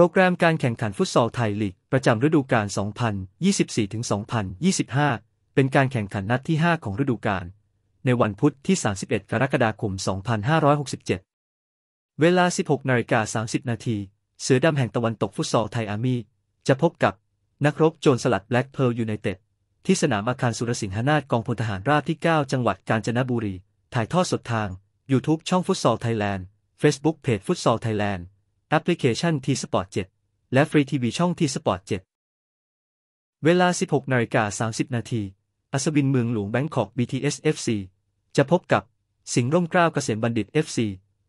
โปรแกรมการแข่งขันฟุตซอลไทยลีกประจำฤดูกาล 2024-2025 เป็นการแข่งขันนัดที่ 5 ของฤดูกาล ในวันพุธที่ 31 กรกฎาคม 2567 เวลา 16นาฬิกา30นาทีเสือดำแห่งตะวันตกฟุตซอลไทยอาร์มี่จะพบกับนักรบโจรสลัดแบล็กเพิร์ลยูไนเต็ดที่สนามอาคารสุรสิงหนาฏกองพลทหารราบที่ 9 จังหวัดกาญจนบุรี ถ่ายทอดสดทาง YouTube ช่องฟุตซอลไทยแลนด์ Facebook เพจฟุตซอลไทยแลนด์แอปพลิเคชัน T Sport 7และฟรีทีวีช่อง T Sport 7เวลา 16นาฬิกา30นาทีอัศวินเมืองหลวงแบงคอก BTS FC จะพบกับสิงห์ร่มเกล้าเกษมบัณฑิต FC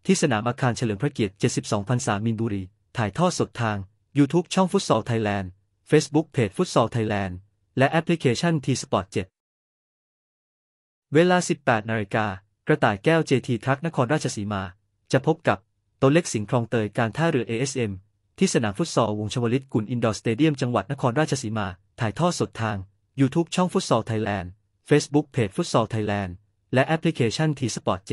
ที่สนามอาคารเฉลิมพระเกียรติ 72พรรษามินบุรี ถ่ายทอดสดทาง YouTube ช่องฟุตซอลไทยแลนด์ Facebook เพจฟุตซอลไทยแลนด์และแอปพลิเคชัน T Sport 7เวลา 18นาฬิกากระต่ายแก้ว JT ทักนครราชสีมาจะพบกับัตเล็กสิงห์คลองเตยการท่าเรือ ASM ที่สนามฟุตซอลวงชวลิตกุลอินดอร์สเตเดียมจังหวัดนครราชสีมา ถ่ายทอดสดทาง YouTube ช่องฟุตซอลไทยแลนด์ Facebook เพจฟุตซอลไทยแลนด์ และแอปพลิเคชันทีสปอร์ต7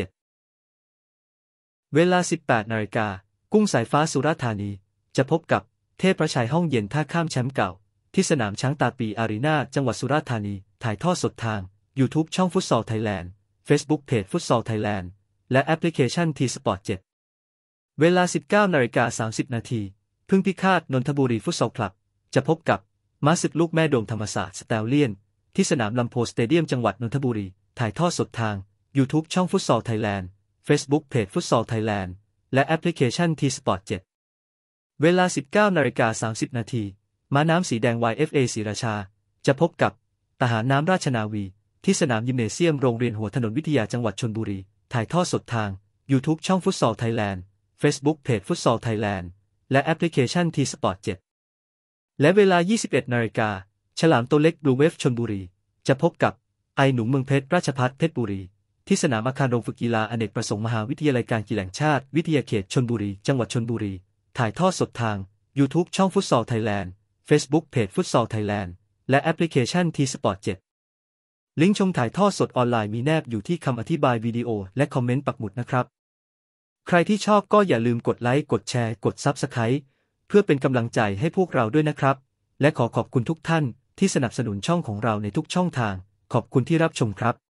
เวลา 18 นาฬิกา กุ้งสายฟ้าสุราธานีจะพบกับเทพประชัยห้องเย็นท่าข้ามแชมป์เก่า ที่สนามช้างตาปีอารีนาจังหวัดสุราธานี ถ่ายทอดสดทาง YouTube ช่องฟุตซอลไทยแลนด์ Facebook เพจฟุตซอลไทยแลนด์และแอปพลิเคชันทีสปอร์ต7เวลา 19นาฬิกา30นาทีพึ่งพิฆาตนนทบุรีฟุตซอลคลับ จะพบกับมาสึกลูกแม่ดวงธรรมศาสตร์สแตลเลียน ที่สนามลำโพสเตเดียมจังหวัดนนทบุรี ถ่ายทอดสดทาง YouTube ช่องฟุตซอลไทยแลนด์ Facebook เพจฟุตซอลไทยแลนด์และแอปพลิเคชันทีสปอร์ต7เวลา 19นาฬิกา30นาทีม้าน้ำสีแดง YFA ศรีราชา จะพบกับทหารน้ำราชนาวี ที่สนามยิมเนเซียมโรงเรียนหัวถนนวิทยาจังหวัดชนบุรี ถ่ายทอดสดทาง YouTube ช่องฟุตซอลไทยแลนด์ Facebook เพจฟุตซอลไทยแลนด์และแอปพลิเคชัน T-Sport 7 และเวลา 21 นาฬิกาฉลามตัวเล็กบลูเวฟชนบุรี จะพบกับไอหนุ่มเมืองเพชรราชพัฒเพชรบุรี ที่สนามอาคารโรงฝึกกีฬาอเนกประสงค์มหาวิทยาลัยการกีฬาแห่งชาติวิทยาเขตชนบุรี จังหวัดชนบุรี ถ่ายทอดสดทาง YouTube ช่องฟุตซอลไทยแลนด์ Facebook เพจฟุตซอลไทยแลนด์และแอปพลิเคชัน T-Sport 7 ลิงก์ชมถ่ายทอดสดออนไลน์มีแนบอยู่ที่คำอธิบายวิดีโอและคอมเมนต์ปักหมุดนะครับใครที่ชอบก็อย่าลืมกดไลค์ กดแชร์ กดซับสไคร b ์เพื่อเป็นกำลังใจให้พวกเราด้วยนะครับ และขอขอบคุณทุกท่านที่สนับสนุนช่องของเราในทุกช่องทางขอบคุณที่รับชมครับ